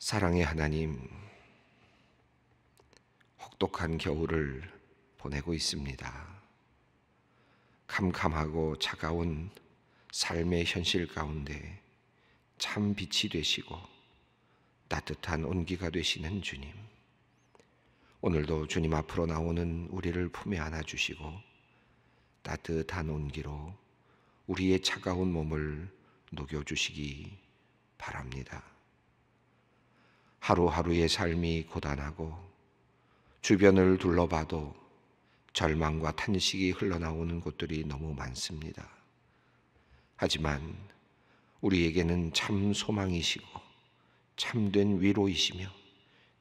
사랑의 하나님, 혹독한 겨울을 보내고 있습니다. 캄캄하고 차가운 삶의 현실 가운데 참 빛이 되시고 따뜻한 온기가 되시는 주님. 오늘도 주님 앞으로 나오는 우리를 품에 안아 주시고 따뜻한 온기로 우리의 차가운 몸을 녹여 주시기 바랍니다. 하루하루의 삶이 고단하고 주변을 둘러봐도 절망과 탄식이 흘러나오는 곳들이 너무 많습니다. 하지만 우리에게는 참 소망이시고 참된 위로이시며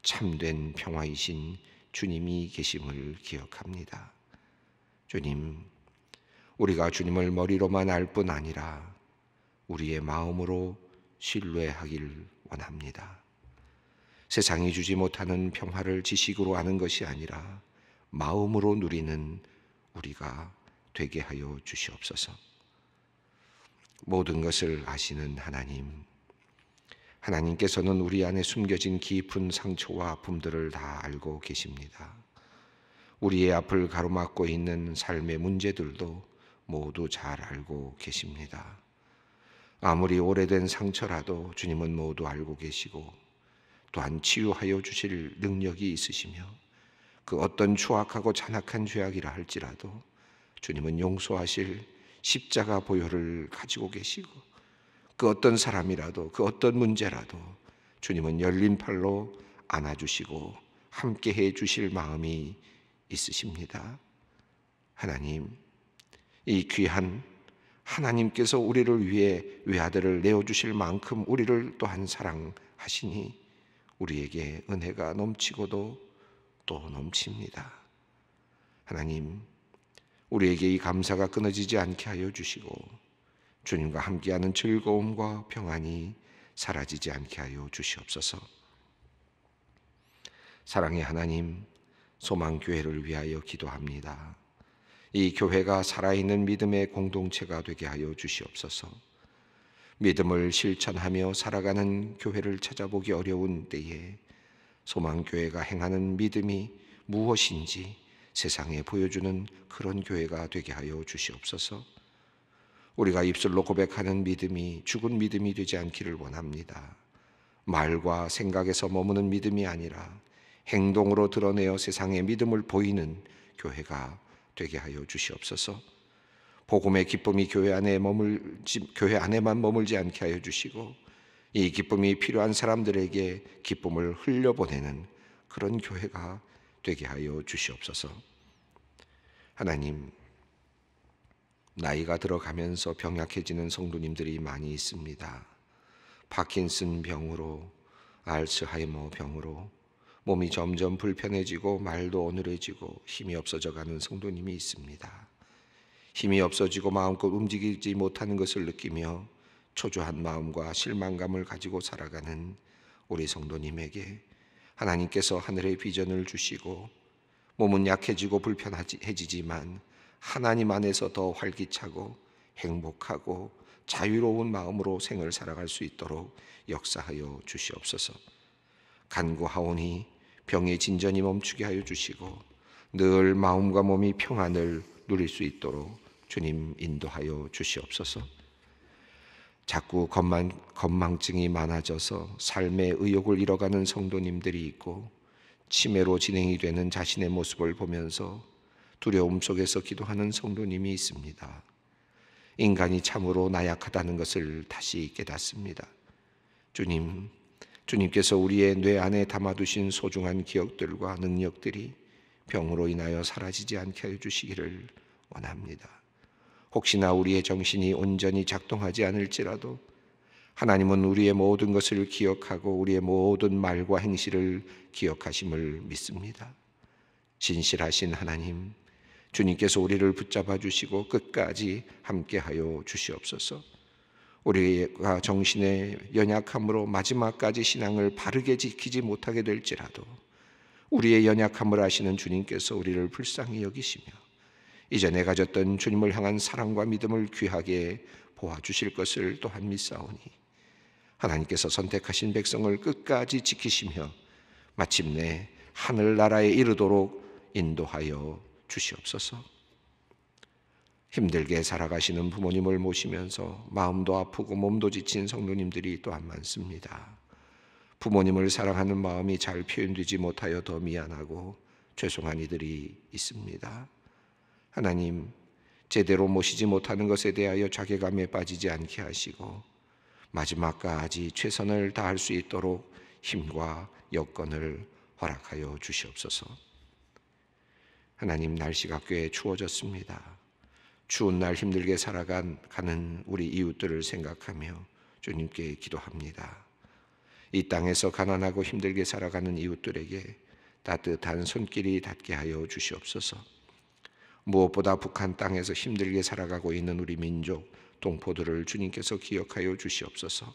참된 평화이신 주님이 계심을 기억합니다. 주님, 우리가 주님을 머리로만 알 뿐 아니라 우리의 마음으로 신뢰하길 원합니다. 세상이 주지 못하는 평화를 지식으로 아는 것이 아니라 마음으로 누리는 우리가 되게 하여 주시옵소서. 모든 것을 아시는 하나님, 하나님께서는 우리 안에 숨겨진 깊은 상처와 아픔들을 다 알고 계십니다. 우리의 앞을 가로막고 있는 삶의 문제들도 모두 잘 알고 계십니다. 아무리 오래된 상처라도 주님은 모두 알고 계시고 또한 치유하여 주실 능력이 있으시며 그 어떤 추악하고 잔악한 죄악이라 할지라도 주님은 용서하실 십자가 보혈을 가지고 계시고 그 어떤 사람이라도 그 어떤 문제라도 주님은 열린 팔로 안아주시고 함께 해 주실 마음이 있으십니다. 하나님, 이 귀한 하나님께서 우리를 위해 외아들을 내어주실 만큼 우리를 또한 사랑하시니 우리에게 은혜가 넘치고도 또 넘칩니다. 하나님, 우리에게 이 감사가 끊어지지 않게 하여 주시고 주님과 함께하는 즐거움과 평안이 사라지지 않게 하여 주시옵소서. 사랑의 하나님, 소망교회를 위하여 기도합니다. 이 교회가 살아있는 믿음의 공동체가 되게 하여 주시옵소서. 믿음을 실천하며 살아가는 교회를 찾아보기 어려운 때에 소망교회가 행하는 믿음이 무엇인지 세상에 보여주는 그런 교회가 되게 하여 주시옵소서. 우리가 입술로 고백하는 믿음이 죽은 믿음이 되지 않기를 원합니다. 말과 생각에서 머무는 믿음이 아니라 행동으로 드러내어 세상에 믿음을 보이는 교회가 되게 하여 주시옵소서. 복음의 기쁨이 교회 안에 머물 교회 안에만 머물지 않게 하여 주시고 이 기쁨이 필요한 사람들에게 기쁨을 흘려보내는 그런 교회가 되게 하여 주시옵소서. 하나님 나이가 들어가면서 병약해지는 성도님들이 많이 있습니다. 파킨슨 병으로 알츠하이머 병으로 몸이 점점 불편해지고 말도 어눌해지고 힘이 없어져 가는 성도님이 있습니다. 힘이 없어지고 마음껏 움직이지 못하는 것을 느끼며 초조한 마음과 실망감을 가지고 살아가는 우리 성도님에게 하나님께서 하늘의 비전을 주시고 몸은 약해지고 불편해지지만 하나님 안에서 더 활기차고 행복하고 자유로운 마음으로 생을 살아갈 수 있도록 역사하여 주시옵소서. 간구하오니 병의 진전이 멈추게 하여 주시고 늘 마음과 몸이 평안을 누릴 수 있도록 주님 인도하여 주시옵소서. 자꾸 건망, 건망증이 많아져서 삶의 의욕을 잃어가는 성도님들이 있고 치매로 진행이 되는 자신의 모습을 보면서 두려움 속에서 기도하는 성도님이 있습니다. 인간이 참으로 나약하다는 것을 다시 깨닫습니다. 주님, 주님께서 우리의 뇌 안에 담아두신 소중한 기억들과 능력들이 병으로 인하여 사라지지 않게 해주시기를 원합니다. 혹시나 우리의 정신이 온전히 작동하지 않을지라도 하나님은 우리의 모든 것을 기억하고 우리의 모든 말과 행실을 기억하심을 믿습니다. 진실하신 하나님, 주님께서 우리를 붙잡아 주시고 끝까지 함께하여 주시옵소서. 우리가 정신의 연약함으로 마지막까지 신앙을 바르게 지키지 못하게 될지라도 우리의 연약함을 아시는 주님께서 우리를 불쌍히 여기시며 이전에 가졌던 주님을 향한 사랑과 믿음을 귀하게 보아주실 것을 또한 믿사오니 하나님께서 선택하신 백성을 끝까지 지키시며 마침내 하늘나라에 이르도록 인도하여 주시옵소서. 힘들게 살아가시는 부모님을 모시면서 마음도 아프고 몸도 지친 성도님들이 또한 많습니다. 부모님을 사랑하는 마음이 잘 표현되지 못하여 더 미안하고 죄송한 이들이 있습니다. 하나님, 제대로 모시지 못하는 것에 대하여 자괴감에 빠지지 않게 하시고 마지막까지 최선을 다할 수 있도록 힘과 여건을 허락하여 주시옵소서. 하나님 날씨가 꽤 추워졌습니다. 추운 날 힘들게 살아간 가는 우리 이웃들을 생각하며 주님께 기도합니다. 이 땅에서 가난하고 힘들게 살아가는 이웃들에게 따뜻한 손길이 닿게 하여 주시옵소서. 무엇보다 북한 땅에서 힘들게 살아가고 있는 우리 민족, 동포들을 주님께서 기억하여 주시옵소서.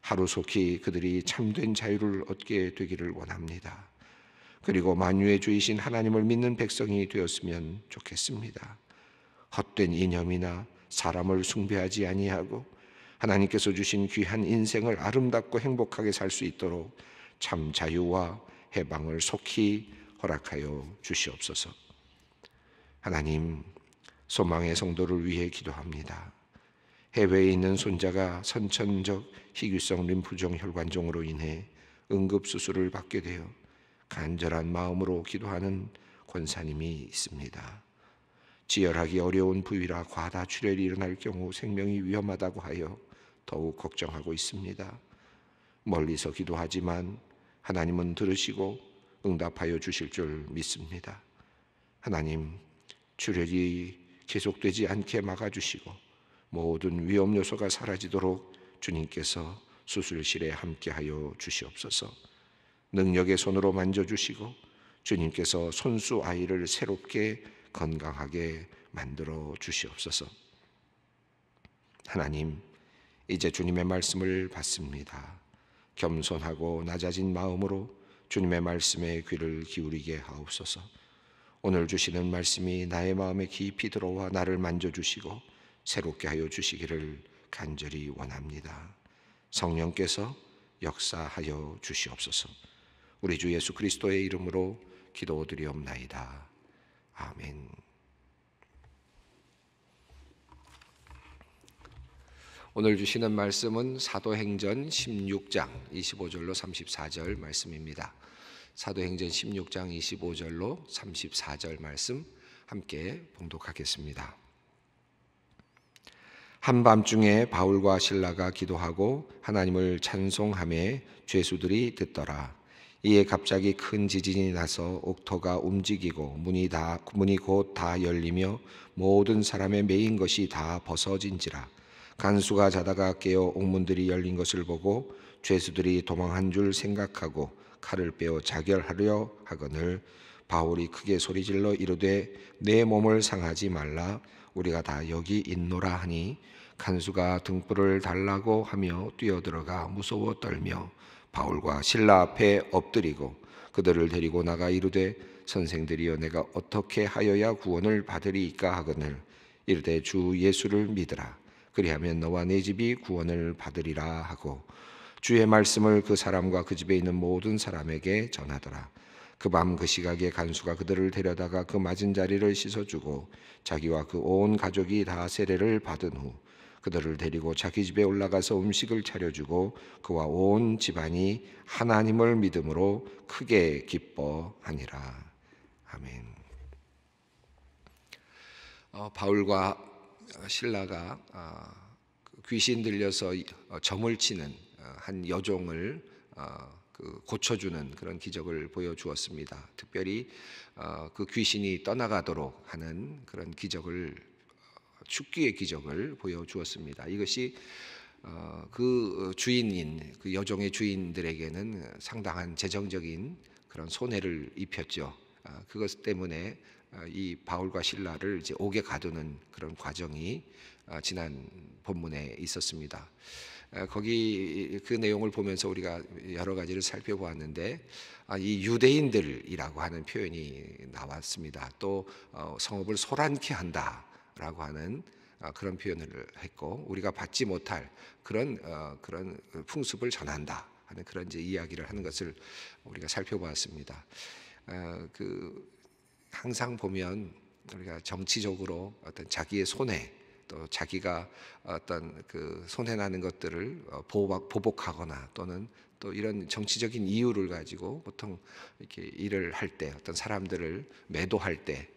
하루속히 그들이 참된 자유를 얻게 되기를 원합니다. 그리고 만유의 주이신 하나님을 믿는 백성이 되었으면 좋겠습니다. 헛된 이념이나 사람을 숭배하지 아니하고 하나님께서 주신 귀한 인생을 아름답고 행복하게 살 수 있도록 참 자유와 해방을 속히 허락하여 주시옵소서. 하나님, 소망의 성도를 위해 기도합니다. 해외에 있는 손자가 선천적 희귀성 림프종 혈관종으로 인해 응급수술을 받게 되어 간절한 마음으로 기도하는 권사님이 있습니다. 지혈하기 어려운 부위라 과다 출혈이 일어날 경우 생명이 위험하다고 하여 더욱 걱정하고 있습니다. 멀리서 기도하지만 하나님은 들으시고 응답하여 주실 줄 믿습니다. 하나님, 출혈이 계속되지 않게 막아주시고 모든 위험 요소가 사라지도록 주님께서 수술실에 함께하여 주시옵소서. 능력의 손으로 만져주시고 주님께서 손수 아이를 새롭게 건강하게 만들어 주시옵소서. 하나님, 이제 주님의 말씀을 받습니다. 겸손하고 낮아진 마음으로 주님의 말씀에 귀를 기울이게 하옵소서. 오늘 주시는 말씀이 나의 마음에 깊이 들어와 나를 만져주시고 새롭게 하여 주시기를 간절히 원합니다. 성령께서 역사하여 주시옵소서. 우리 주 예수 그리스도의 이름으로 기도드리옵나이다. 오늘 주시는 말씀은 사도행전 16장 25절로 34절 말씀입니다. 사도행전 16장 25절로 34절 말씀 함께 봉독하겠습니다. 한밤중에 바울과 신라가 기도하고 하나님을 찬송함에 죄수들이 듣더라. 이에 갑자기 큰 지진이 나서 옥터가 움직이고 문이 다 문이 곧 다 열리며 모든 사람의 메인 것이 다 벗어진지라 간수가 자다가 깨어 옥문들이 열린 것을 보고 죄수들이 도망한 줄 생각하고 칼을 빼어 자결하려 하거늘 바울이 크게 소리질러 이르되 내 몸을 상하지 말라 우리가 다 여기 있노라 하니 간수가 등불을 달라고 하며 뛰어들어가 무서워 떨며 바울과 신라 앞에 엎드리고 그들을 데리고 나가 이르되 선생들이여 내가 어떻게 하여야 구원을 받으리이까 하거늘 이르되 주 예수를 믿으라 그리하면 너와 네 집이 구원을 받으리라 하고 주의 말씀을 그 사람과 그 집에 있는 모든 사람에게 전하더라. 그밤그 그 시각에 간수가 그들을 데려다가 그 맞은 자리를 씻어주고 자기와 그 온 가족이 다 세례를 받은 후 그들을 데리고 자기 집에 올라가서 음식을 차려주고 그와 온 집안이 하나님을 믿음으로 크게 기뻐하니라. 아멘. 어, 바울과 어, 신라가 어, 그 귀신 들려서 어, 점을 치는 한 여종을 그 고쳐주는 그런 기적을 보여주었습니다. 특별히 그 귀신이 떠나가도록 하는 그런 기적을 축기의 기적을 보여주었습니다. 이것이 그 주인인 그 여종의 주인들에게는 상당한 재정적인 그런 손해를 입혔죠. 아, 그것 때문에 아, 이 바울과 신라를 이제 옥에 가두는 그런 과정이 아, 지난 본문에 있었습니다. 아, 거기 그 내용을 보면서 우리가 여러 가지를 살펴보았는데 이 유대인들이라고 하는 표현이 나왔습니다. 또 어, 성읍을 소란케 한다라고 하는 그런 표현을 했고 우리가 받지 못할 그런 어, 그런 풍습을 전한다 하는 그런 이제 이야기를 하는 것을 우리가 살펴보았습니다. 그 항상 보면 우리가 정치적으로 어떤 자기의 손해 또 자기가 어떤 그 손해나는 것들을 어, 보복하거나 또는 또 이런 정치적인 이유를 가지고 보통 이렇게 일을 할 때 어떤 사람들을 매도할 때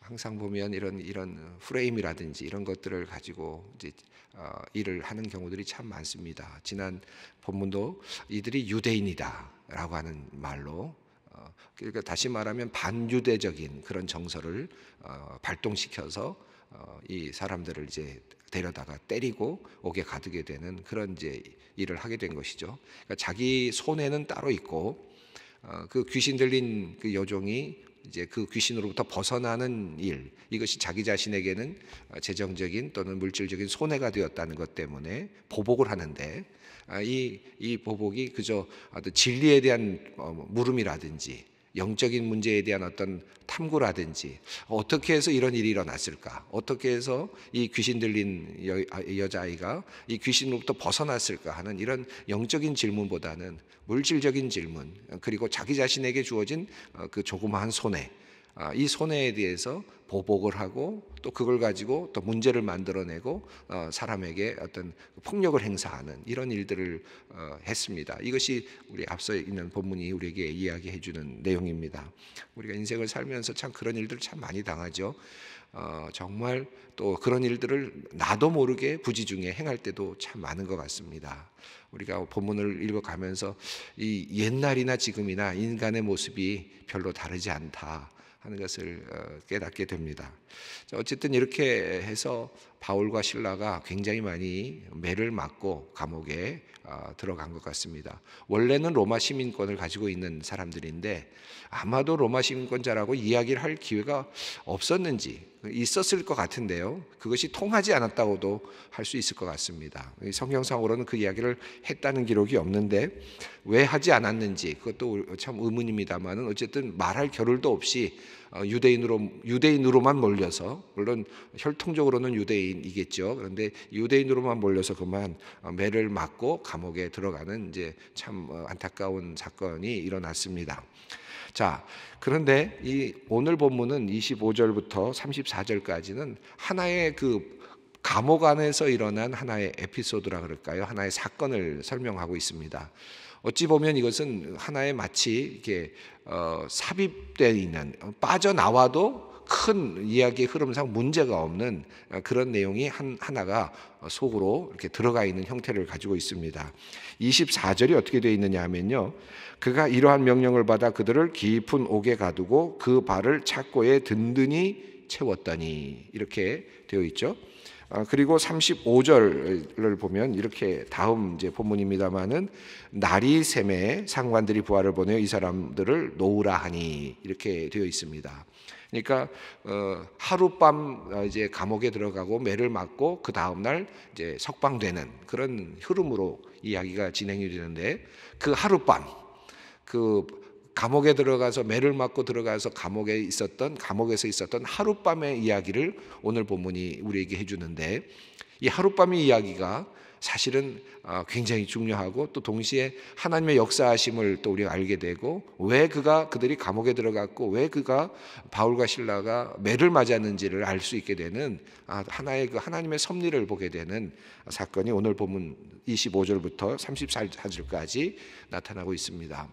항상 보면 이런 이런 프레임이라든지 이런 것들을 가지고 이제 어, 일을 하는 경우들이 참 많습니다. 지난 본문도 이들이 유대인이다라고 하는 말로 어, 그러니까 다시 말하면 반유대적인 그런 정서를 어, 발동시켜서 어, 이 사람들을 이제 데려다가 때리고 옥에 가두게 되는 그런 이제 일을 하게 된 것이죠. 그러니까 자기 손에는 따로 있고 그 귀신 들린 그 여종이 이제 그 귀신으로부터 벗어나는 일 이것이 자기 자신에게는 재정적인 또는 물질적인 손해가 되었다는 것 때문에 보복을 하는데 아, 이, 이 보복이 그저 어떤 진리에 대한 어, 뭐 물음이라든지 영적인 문제에 대한 어떤 탐구라든지 어떻게 해서 이런 일이 일어났을까? 어떻게 해서 이 귀신 들린 여, 아, 여자아이가 이 귀신으로부터 벗어났을까 하는 이런 영적인 질문보다는 물질적인 질문 그리고 자기 자신에게 주어진 어, 그 조그마한 손해 아, 이 손해에 대해서 보복을 하고 또 그걸 가지고 또 문제를 만들어내고 어, 사람에게 어떤 폭력을 행사하는 이런 일들을 어, 했습니다. 이것이 우리 앞서 있는 본문이 우리에게 이야기해 주는 내용입니다. 우리가 인생을 살면서 참 그런 일들을 참 많이 당하죠. 어, 정말 또 그런 일들을 나도 모르게 부지중에 행할 때도 참 많은 것 같습니다. 우리가 본문을 읽어가면서 이 옛날이나 지금이나 인간의 모습이 별로 다르지 않다. 하는 것을 어, 깨닫게 됩니다. 어쨌든 이렇게 해서 바울과 신라가 굉장히 많이 매를 맞고 감옥에 어, 들어간 것 같습니다. 원래는 로마 시민권을 가지고 있는 사람들인데 아마도 로마 시민권자라고 이야기를 할 기회가 없었는지 있었을 것 같은데요. 그것이 통하지 않았다고도 할 수 있을 것 같습니다. 성경상으로는 그 이야기를 했다는 기록이 없는데 왜 하지 않았는지 그것도 참 의문입니다만은 어쨌든 말할 겨를도 없이 어, 유대인으로 유대인으로만 몰려서 물론 혈통적으로는 유대인이겠죠. 그런데 유대인으로만 몰려서 그만 어, 매를 맞고 감옥에 들어가는 이제 참 어, 안타까운 사건이 일어났습니다. 자, 그런데 이 오늘 본문은 25절부터 34절까지는 하나의 그 감옥 안에서 일어난 하나의 에피소드라 그럴까요? 하나의 사건을 설명하고 있습니다. 어찌 보면 이것은 하나의 마치 이렇게 어, 삽입되어 있는 어, 빠져나와도 큰 이야기의 흐름상 문제가 없는 어, 그런 내용이 한, 하나가 속으로 이렇게 들어가 있는 형태를 가지고 있습니다. 24절이 어떻게 되어 있느냐 하면요. 그가 이러한 명령을 받아 그들을 깊은 옥에 가두고 그 발을 착고에 든든히 채웠더니 이렇게 되어 있죠. 아, 그리고 35절을 보면 이렇게 다음 이제 본문입니다마는 날이 샘에 상관들이 부하를 보내어 이 사람들을 놓으라 하니 이렇게 되어 있습니다. 그러니까 어, 하룻밤 어, 이제 감옥에 들어가고 매를 맞고 그 다음 날 이제 석방되는 그런 흐름으로 이야기가 진행이 되는데 그 하룻밤 그 감옥에 들어가서 매를 맞고 들어가서 감옥에 있었던 감옥에서 있었던 하룻밤의 이야기를 오늘 본문이 우리에게 해주는데 이 하룻밤의 이야기가 사실은 아, 굉장히 중요하고 또 동시에 하나님의 역사하심을 또 우리가 알게 되고 왜 그가 그들이 감옥에 들어갔고 왜 그가 바울과 신라가 매를 맞았는지를 알 수 있게 되는 아, 하나의 그 하나님의 섭리를 보게 되는 사건이 오늘 보면 25절부터 34절까지 나타나고 있습니다.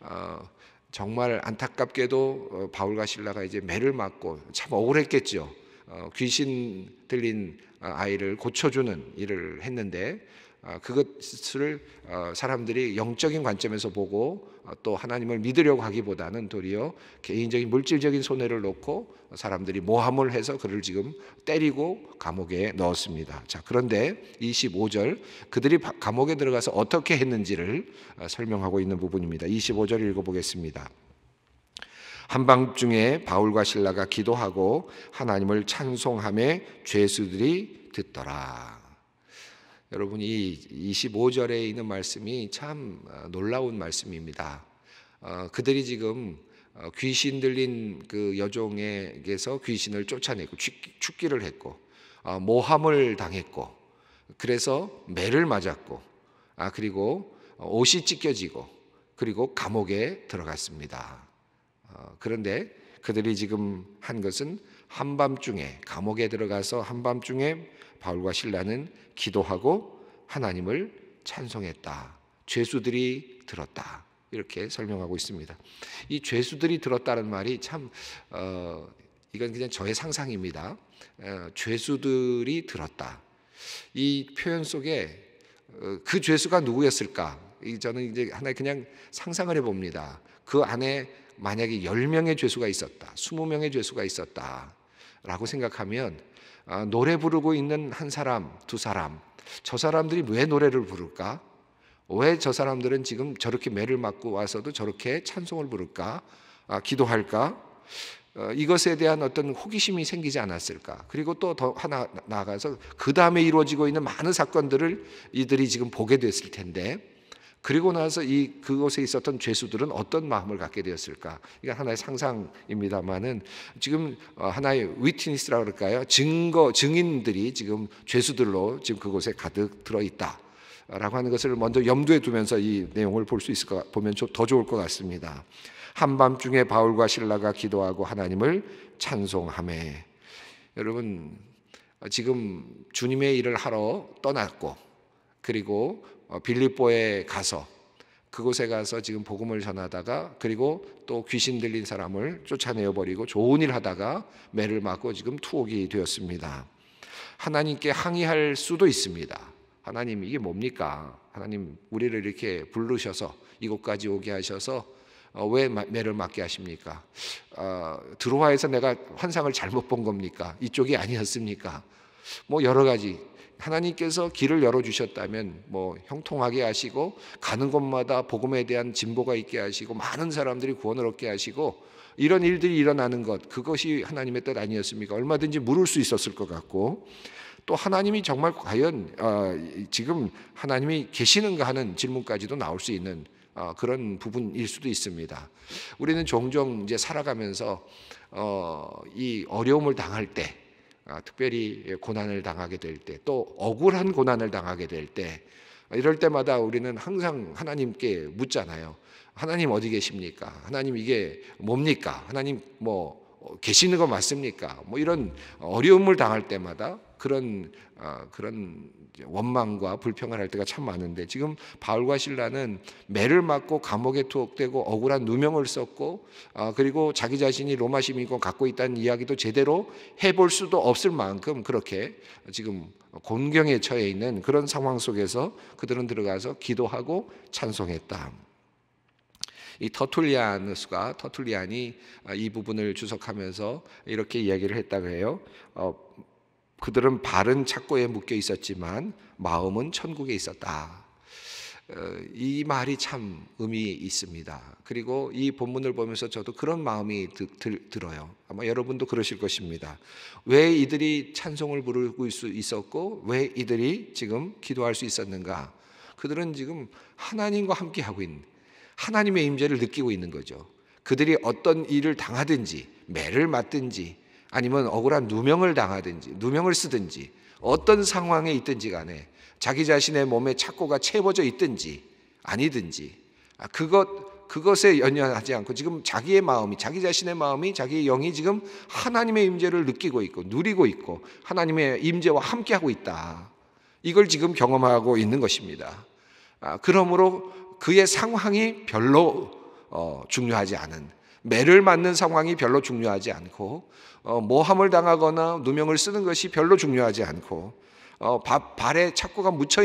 어, 정말 안타깝게도 어, 바울과 신라가 이제 매를 맞고 참 억울했겠죠. 어, 귀신 들린 아이를 고쳐주는 일을 했는데 아, 그것을 어, 사람들이 영적인 관점에서 보고 어, 또 하나님을 믿으려고 하기보다는 도리어 개인적인 물질적인 손해를 놓고 사람들이 모함을 해서 그를 지금 때리고 감옥에 넣었습니다. 자, 그런데 25절 그들이 감옥에 들어가서 어떻게 했는지를 어, 설명하고 있는 부분입니다. 25절 읽어보겠습니다. 한밤중에 바울과 신라가 기도하고 하나님을 찬송함에 죄수들이 듣더라. 여러분 이 25절에 있는 말씀이 참 어, 놀라운 말씀입니다. 어, 그들이 지금 어, 귀신 들린 그 여종에게서 귀신을 쫓아내고 축기를 했고 모함을 당했고 그래서 매를 맞았고 아 그리고 옷이 찢겨지고 그리고 감옥에 들어갔습니다. 그런데 그들이 지금 한 것은 한밤중에 감옥에 들어가서 한밤중에 바울과 신라는 기도하고 하나님을 찬송했다. 죄수들이 들었다. 이렇게 설명하고 있습니다. 이 죄수들이 들었다는 말이 참 어, 이건 그냥 저의 상상입니다. 어, 죄수들이 들었다. 이 표현 속에 어, 그 죄수가 누구였을까? 이 저는 이제 하나 그냥 상상을 해봅니다. 그 안에 만약에 열명의 죄수가 있었다. 스무 명의 죄수가 있었다. 라고 생각하면 아, 노래 부르고 있는 한 사람, 두 사람, 저 사람들이 왜 노래를 부를까? 왜 저 사람들은 지금 저렇게 매를 맞고 와서도 저렇게 찬송을 부를까? 아, 기도할까? 어, 이것에 대한 어떤 호기심이 생기지 않았을까. 그리고 또 더 하나 나아가서 그 다음에 이루어지고 있는 많은 사건들을 이들이 지금 보게 됐을 텐데 그리고 나서 이 그곳에 있었던 죄수들은 어떤 마음을 갖게 되었을까? 이게 하나의 상상입니다만은 지금 어, 하나의 위트니스라 그럴까요? 증거 증인들이 지금 죄수들로 지금 그곳에 가득 들어 있다. 라고 하는 것을 먼저 염두에 두면서 이 내용을 볼 수 있을 것 보면 더 좋을 것 같습니다. 한밤중에 바울과 신라가 기도하고 하나님을 찬송함에 여러분 지금 주님의 일을 하러 떠났고 그리고 어, 빌립보에 가서 그곳에 가서 지금 복음을 전하다가 그리고 또 귀신 들린 사람을 쫓아내어 버리고 좋은 일 하다가 매를 맞고 지금 투옥이 되었습니다. 하나님께 항의할 수도 있습니다. 하나님 이게 뭡니까? 하나님 우리를 이렇게 부르셔서 이곳까지 오게 하셔서 어, 왜 매를 맞게 하십니까? 어, 드로아에서 내가 환상을 잘못 본 겁니까? 이쪽이 아니었습니까? 뭐 여러 가지 하나님께서 길을 열어 주셨다면 뭐 형통하게 하시고 가는 곳마다 복음에 대한 진보가 있게 하시고 많은 사람들이 구원을 얻게 하시고 이런 일들이 일어나는 것 그것이 하나님의 뜻 아니었습니까? 얼마든지 물을 수 있었을 것 같고 또 하나님이 정말 과연 어, 지금 하나님이 계시는가 하는 질문까지도 나올 수 있는 어, 그런 부분일 수도 있습니다. 우리는 종종 이제 살아가면서 어, 이 어려움을 당할 때 아, 특별히 예, 고난을 당하게 될 때, 또 억울한 고난을 당하게 될 때, 이럴 때마다 우리는 항상 하나님께 묻잖아요. 하나님 어디 계십니까? 하나님 이게 뭡니까? 하나님 뭐 어, 계시는 거 맞습니까? 뭐 이런 어려움을 당할 때마다 그런 어, 그런 원망과 불평을 할 때가 참 많은데 지금 바울과 신라는 매를 맞고 감옥에 투옥되고 억울한 누명을 썼고 어, 그리고 자기 자신이 로마 시민권 갖고 있다는 이야기도 제대로 해볼 수도 없을 만큼 그렇게 지금 곤경에 처해 있는 그런 상황 속에서 그들은 들어가서 기도하고 찬송했다. 이 터툴리아누스가 터툴리안이 아, 이 부분을 주석하면서 이렇게 이야기를 했다고 해요. 어, 그들은 발은 착고에 묶여 있었지만 마음은 천국에 있었다. 어, 이 말이 참 의미 있습니다. 그리고 이 본문을 보면서 저도 그런 마음이 들, 어요 아마 여러분도 그러실 것입니다. 왜 이들이 찬송을 부르고 수 있었고 왜 이들이 지금 기도할 수 있었는가? 그들은 지금 하나님과 함께 하고 있는 하나님의 임재를 느끼고 있는 거죠. 그들이 어떤 일을 당하든지 매를 맞든지 아니면 억울한 누명을 당하든지 누명을 쓰든지 어떤 상황에 있든지 간에 자기 자신의 몸에 착고가 채워져 있든지 아니든지 아, 그것 그것에 연연하지 않고 지금 자기의 마음이 자기 자신의 마음이 자기의 영이 지금 하나님의 임재를 느끼고 있고 누리고 있고 하나님의 임재와 함께하고 있다. 이걸 지금 경험하고 있는 것입니다. 아, 그러므로 그의 상황이 별로 어, 중요하지 않은 매를 맞는 상황이 별로 중요하지 않고 어, 모함을 당하거나 누명을 쓰는 것이 별로 중요하지 않고 어, 발에 착고가 묻혀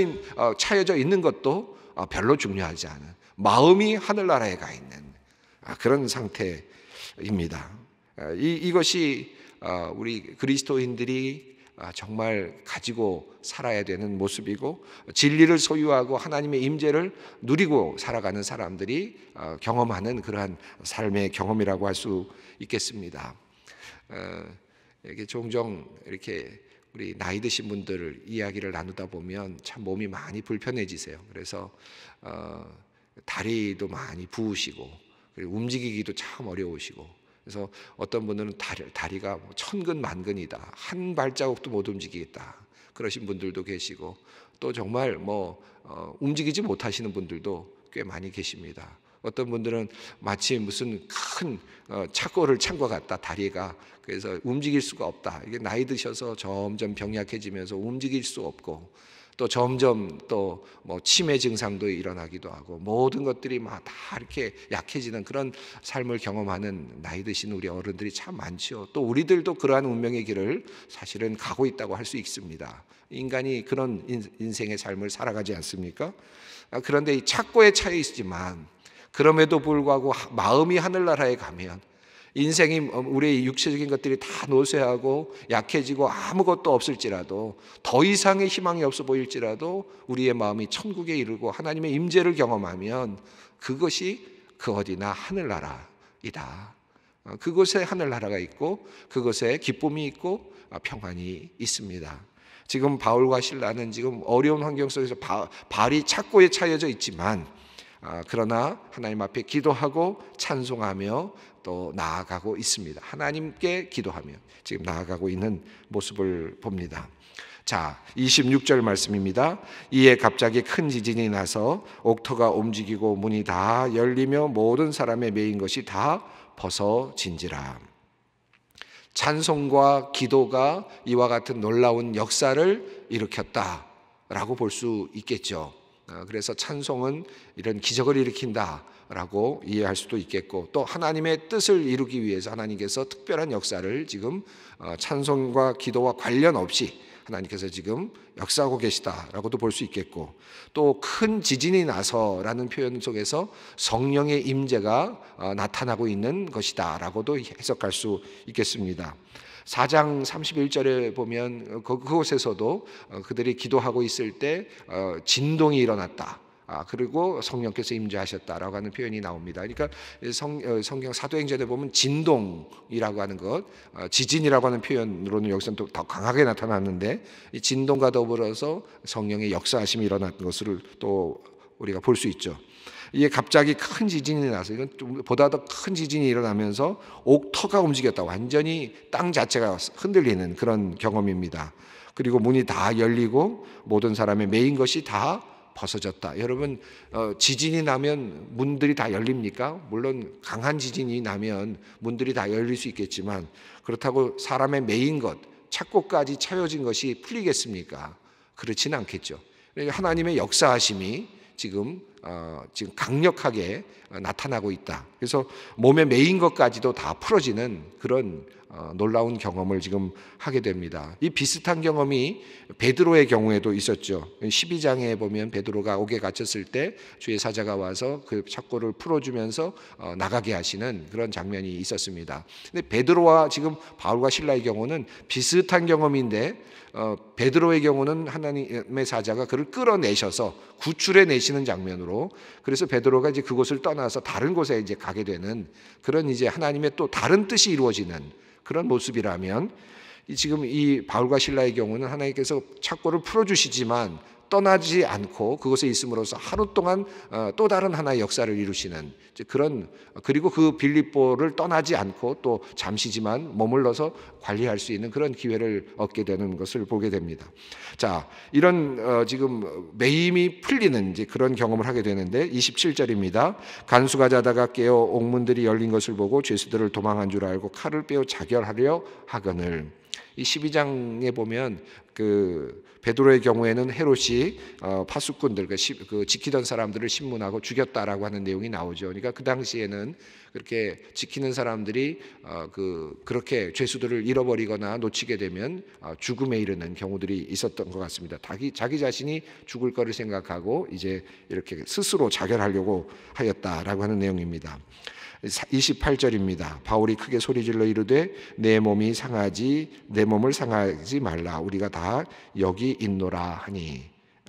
차여져 있는 것도 별로 중요하지 않은 마음이 하늘나라에 가 있는 아, 그런 상태입니다. 이, 이것이 우리 그리스도인들이 아, 정말 가지고 살아야 되는 모습이고 진리를 소유하고 하나님의 임재를 누리고 살아가는 사람들이 어, 경험하는 그러한 삶의 경험이라고 할 수 있겠습니다. 어, 이게 종종 이렇게 우리 나이 드신 분들 이야기를 나누다 보면 참 몸이 많이 불편해지세요. 그래서 어, 다리도 많이 부으시고 움직이기도 참 어려우시고 그래서 어떤 분들은 다리, 다리가 뭐 천근 만근이다. 한 발자국도 못 움직이겠다. 그러신 분들도 계시고 또 정말 뭐 어, 움직이지 못하시는 분들도 꽤 많이 계십니다. 어떤 분들은 마치 무슨 큰 어, 착고를 찬 것 같다 다리가 그래서 움직일 수가 없다 이게 나이 드셔서 점점 병약해지면서 움직일 수 없고 또 점점 또뭐 치매 증상도 일어나기도 하고 모든 것들이 막 다 이렇게 약해지는 그런 삶을 경험하는 나이 드신 우리 어른들이 참많죠또 우리들도 그러한 운명의 길을 사실은 가고 있다고 할 수 있습니다. 인간이 그런 인생의 삶을 살아가지 않습니까? 아, 그런데 이 착고에 차여 있지만 그럼에도 불구하고 마음이 하늘나라에 가면 인생이 우리의 육체적인 것들이 다 노쇠하고 약해지고 아무것도 없을지라도 더 이상의 희망이 없어 보일지라도 우리의 마음이 천국에 이르고 하나님의 임재를 경험하면 그것이 그 어디나 하늘나라이다. 어, 그곳에 하늘나라가 있고 그곳에 기쁨이 있고 아, 평안이 있습니다. 지금 바울과 신라는 지금 어려운 환경 속에서 바, 발이 착고에 차여져 있지만 아, 그러나 하나님 앞에 기도하고 찬송하며 또 나아가고 있습니다. 하나님께 기도하며 지금 나아가고 있는 모습을 봅니다. 자, 26절 말씀입니다. 이에 갑자기 큰 지진이 나서 옥터가 움직이고 문이 다 열리며 모든 사람의 메인 것이 다 벗어진지라. 찬송과 기도가 이와 같은 놀라운 역사를 일으켰다라고 볼 수 있겠죠. 아, 그래서 찬송은 이런 기적을 일으킨다라고 이해할 수도 있겠고 또 하나님의 뜻을 이루기 위해서 하나님께서 특별한 역사를 지금 어, 찬송과 기도와 관련 없이 하나님께서 지금 역사하고 계시다라고도 볼 수 있겠고 또 큰 지진이 나서라는 표현 속에서 성령의 임재가 어, 나타나고 있는 것이다라고도 해석할 수 있겠습니다. 4장 31절에 보면 그, 그곳에서도 어, 그들이 기도하고 있을 때 어, 진동이 일어났다. 아, 그리고 성령께서 임재하셨다라고 하는 표현이 나옵니다. 그러니까 성, 어, 성경 사도행전에 보면 진동이라고 하는 것, 지진이라고 하는 표현으로는 여기서는 또더 강하게 나타났는데이 진동과 더불어서 성령의 역사하심이 일어난 것을 또 우리가 볼 수 있죠. 이게 갑자기 큰 지진이 나서 이건 좀 보다 더 큰 지진이 일어나면서 옥터가 움직였다. 완전히 땅 자체가 흔들리는 그런 경험입니다. 그리고 문이 다 열리고 모든 사람의 메인 것이 다 벗어졌다. 여러분 어, 지진이 나면 문들이 다 열립니까? 물론 강한 지진이 나면 문들이 다 열릴 수 있겠지만 그렇다고 사람의 메인 것 착고까지 차여진 것이 풀리겠습니까? 그렇지는 않겠죠. 그러니까 하나님의 역사하심이 지금 어, 지금 강력하게 나타나고 있다. 그래서 몸에 메인 것까지도 다 풀어지는 그런 어, 놀라운 경험을 지금 하게 됩니다. 이 비슷한 경험이 베드로의 경우에도 있었죠. 12장에 보면 베드로가 옥에 갇혔을 때 주의 사자가 와서 그 착고를 풀어주면서 어, 나가게 하시는 그런 장면이 있었습니다. 근데 베드로와 지금 바울과 신라의 경우는 비슷한 경험인데 어, 베드로의 경우는 하나님의 사자가 그를 끌어내셔서 구출해 내시는 장면으로 그래서 베드로가 이제 그곳을 떠나 떠나서 다른 곳에 이제 가게 되는 그런 이제 하나님의 또 다른 뜻이 이루어지는 그런 모습이라면 지금 이 바울과 신라의 경우는 하나님께서 착고를 풀어주시지만 떠나지 않고 그곳에 있음으로써 하루 동안 어, 또 다른 하나의 역사를 이루시는 그런 그리고 그 빌립보를 떠나지 않고 또 잠시지만 머물러서 관리할 수 있는 그런 기회를 얻게 되는 것을 보게 됩니다. 자, 이런 어, 지금 매임이 풀리는 이제 그런 경험을 하게 되는데 27절입니다. 간수가 자다가 깨어 옥문들이 열린 것을 보고 죄수들을 도망한 줄 알고 칼을 빼어 자결하려 하거늘 이 12장에 보면 그 베드로의 경우에는 헤롯이 어, 파수꾼들 그, 그 지키던 사람들을 신문하고 죽였다라고 하는 내용이 나오죠. 우리가 그 당시에는 그렇게 지키는 사람들이 어, 그 그렇게 죄수들을 잃어버리거나 놓치게 되면 어, 죽음에 이르는 경우들이 있었던 것 같습니다. 자기 자기 자신이 죽을 거를 생각하고 이제 이렇게 스스로 자결하려고 하였다라고 하는 내용입니다. 28절입니다. 바울이 크게 소리질러 이르되 내 몸이 상하지 내 몸을 상하지 말라 우리가 다 여기 있노라 하니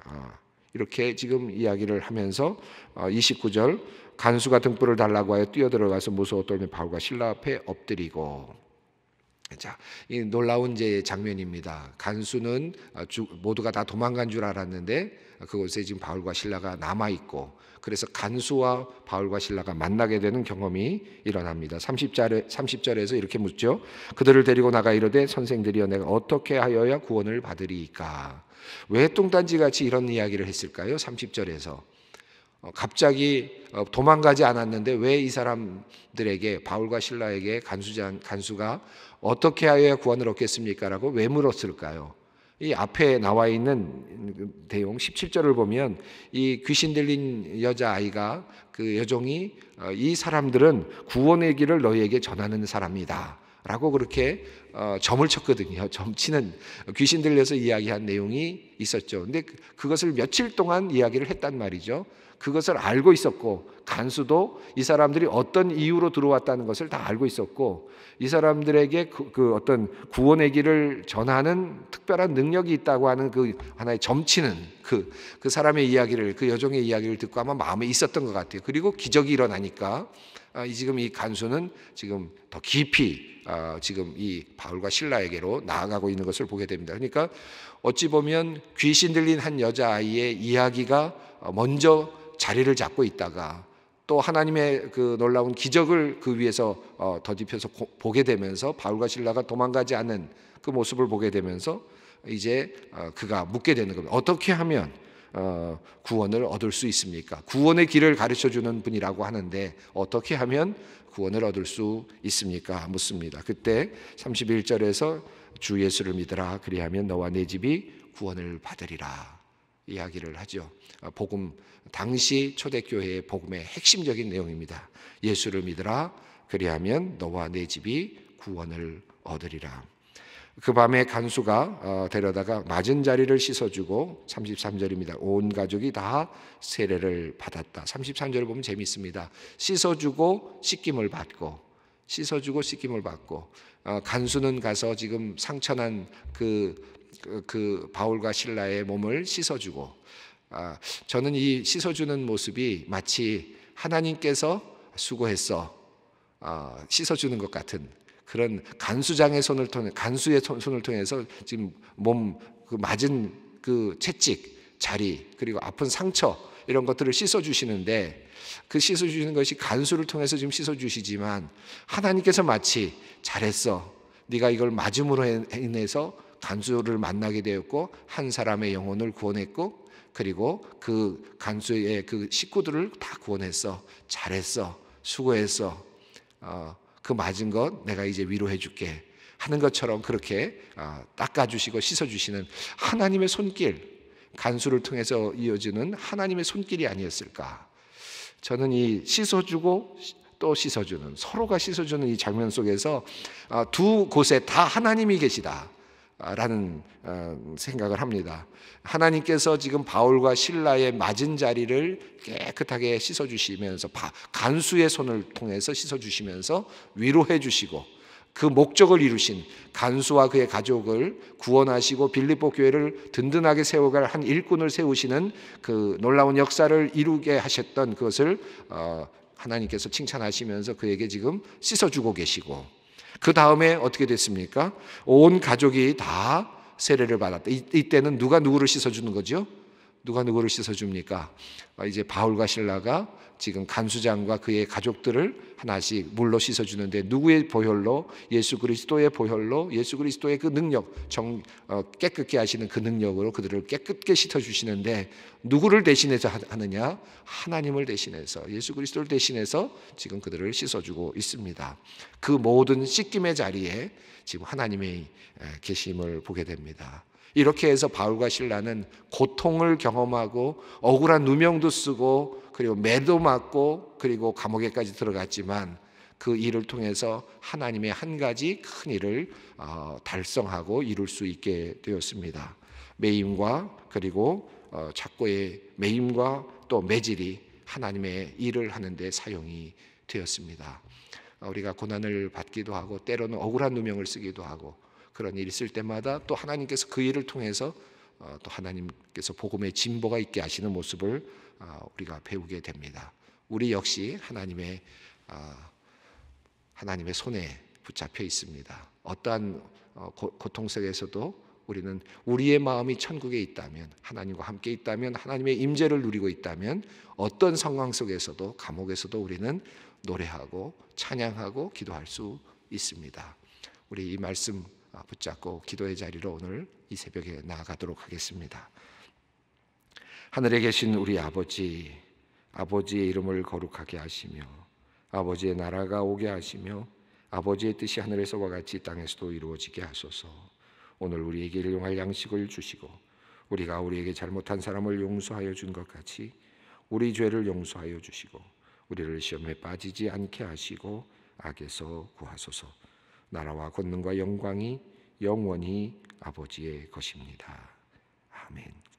어, 이렇게 지금 이야기를 하면서 29절 간수가 등불을 달라고 하여 뛰어들어가서 무서워 떨며 바울과 신라 앞에 엎드리고 자, 이 놀라운 제 장면입니다. 간수는 아, 모두가 다 도망간 줄 알았는데 그곳에 지금 바울과 신라가 남아 있고 그래서 간수와 바울과 신라가 만나게 되는 경험이 일어납니다. 30절에, 30절에서 이렇게 묻죠. 그들을 데리고 나가 이르되 선생들이여 내가 어떻게 하여야 구원을 받으리이까. 왜똥딴지 같이 이런 이야기를 했을까요? 30절에서. 어, 갑자기 어, 도망가지 않았는데 왜 이 사람들에게 바울과 신라에게 간수장 간수가 어떻게 하여야 구원을 얻겠습니까라고 왜 물었을까요? 이 앞에 나와 있는 대용 17절을 보면 이 귀신 들린 여자 아이가 그 여종이 어, 이 사람들은 구원의 길을 너희에게 전하는 사람이다. 라고 그렇게 점을 쳤거든요. 점치는 귀신 들려서 이야기한 내용이 있었죠. 근데 그, 그것을 며칠 동안 이야기를 했단 말이죠. 그것을 알고 있었고 간수도 이 사람들이 어떤 이유로 들어왔다는 것을 다 알고 있었고 이 사람들에게 그, 그 어떤 구원의 길을 전하는 특별한 능력이 있다고 하는 그 하나의 점치는 그, 그 사람의 이야기를 그 여종의 이야기를 듣고 아마 마음에 있었던 것 같아요. 그리고 기적이 일어나니까 아, 이 지금 이 간수는 지금 더 깊이 아, 지금 이 바울과 신라에게로 나아가고 있는 것을 보게 됩니다. 그러니까 어찌 보면 귀신 들린 한 여자아이의 이야기가 먼저 자리를 잡고 있다가 또 하나님의 그 놀라운 기적을 그 위에서 어, 더딥혀서 보게 되면서 바울과 신라가 도망가지 않은 그 모습을 보게 되면서 이제 어, 그가 묻게 되는 겁니다. 어떻게 하면 어, 구원을 얻을 수 있습니까? 구원의 길을 가르쳐 주는 분이라고 하는데 어떻게 하면 구원을 얻을 수 있습니까? 묻습니다. 그때 31절에서 주 예수를 믿으라 그리하면 너와 내 집이 구원을 받으리라 이야기를 하죠. 어, 복음 당시 초대교회의 복음의 핵심적인 내용입니다. 예수를 믿으라. 그리하면 너와 내 집이 구원을 얻으리라. 그 밤에 간수가 어, 데려다가 맞은 자리를 씻어주고 33절입니다. 온 가족이 다 세례를 받았다. 33절을 보면 재미있습니다. 씻어주고 씻김을 받고 씻어주고 씻김을 받고 어, 간수는 가서 지금 상처난 그, 그, 그 바울과 신라의 몸을 씻어주고 아, 저는 이 씻어주는 모습이 마치 하나님께서 수고했어 아, 씻어주는 것 같은 그런 간수장의 손을 통해 간수의 손을 통해서 지금 몸그 맞은 그 채찍 자리 그리고 아픈 상처 이런 것들을 씻어 주시는데 그 씻어 주시는 것이 간수를 통해서 지금 씻어 주시지만 하나님께서 마치 잘했어 네가 이걸 맞음으로 인해서 간수를 만나게 되었고 한 사람의 영혼을 구원했고 그리고 그 간수의 그 식구들을 다 구원했어. 잘했어. 수고했어. 어, 그 맞은 것 내가 이제 위로해 줄게. 하는 것처럼 그렇게 어, 닦아주시고 씻어주시는 하나님의 손길, 간수를 통해서 이어지는 하나님의 손길이 아니었을까. 저는 이 씻어주고 또 씻어주는 서로가 씻어주는 이 장면 속에서 어, 두 곳에 다 하나님이 계시다. 라는 어, 생각을 합니다. 하나님께서 지금 바울과 신라의 맞은 자리를 깨끗하게 씻어 주시면서 간수의 손을 통해서 씻어 주시면서 위로해 주시고 그 목적을 이루신 간수와 그의 가족을 구원하시고 빌립보 교회를 든든하게 세워갈 한 일꾼을 세우시는 그 놀라운 역사를 이루게 하셨던 그것을 어, 하나님께서 칭찬하시면서 그에게 지금 씻어주고 계시고 그 다음에 어떻게 됐습니까? 온 가족이 다 세례를 받았다. 이, 때는 누가 누구를 씻어주는 거죠? 누가 누구를 씻어줍니까? 아, 이제 바울과 신라가 지금 간수장과 그의 가족들을 하나씩 물로 씻어주는데 누구의 보혈로 예수 그리스도의 보혈로 예수 그리스도의 그 능력 정, 어, 깨끗게 하시는 그 능력으로 그들을 깨끗게 씻어주시는데 누구를 대신해서 하느냐 하나님을 대신해서 예수 그리스도를 대신해서 지금 그들을 씻어주고 있습니다. 그 모든 씻김의 자리에 지금 하나님의 계심을 보게 됩니다. 이렇게 해서 바울과 신라는 고통을 경험하고 억울한 누명도 쓰고 그리고 매도 맞고 그리고 감옥에까지 들어갔지만 그 일을 통해서 하나님의 한 가지 큰 일을 어, 달성하고 이룰 수 있게 되었습니다. 매임과 그리고 작고의 어, 매임과 또 매질이 하나님의 일을 하는데 사용이 되었습니다. 우리가 고난을 받기도 하고 때로는 억울한 누명을 쓰기도 하고 그런 일이 있을 때마다 또 하나님께서 그 일을 통해서 어, 또 하나님께서 복음의 진보가 있게 하시는 모습을 어, 우리가 배우게 됩니다. 우리 역시 하나님의 어, 하나님의 손에 붙잡혀 있습니다. 어떠한 고통 속에서도 우리는 우리의 마음이 천국에 있다면 하나님과 함께 있다면 하나님의 임재를 누리고 있다면 어떤 상황 속에서도 감옥에서도 우리는 노래하고 찬양하고 기도할 수 있습니다. 우리 이 말씀 아, 붙잡고 기도의 자리로 오늘 이 새벽에 나아가도록 하겠습니다. 하늘에 계신 우리 아버지, 아버지의 이름을 거룩하게 하시며 아버지의 나라가 오게 하시며 아버지의 뜻이 하늘에서와 같이 땅에서도 이루어지게 하소서. 오늘 우리에게 일용할 양식을 주시고 우리가 우리에게 잘못한 사람을 용서하여 준 것 같이 우리 죄를 용서하여 주시고 우리를 시험에 빠지지 않게 하시고 악에서 구하소서. 나라와 권능과 영광이 영원히 아버지의 것입니다. 아멘.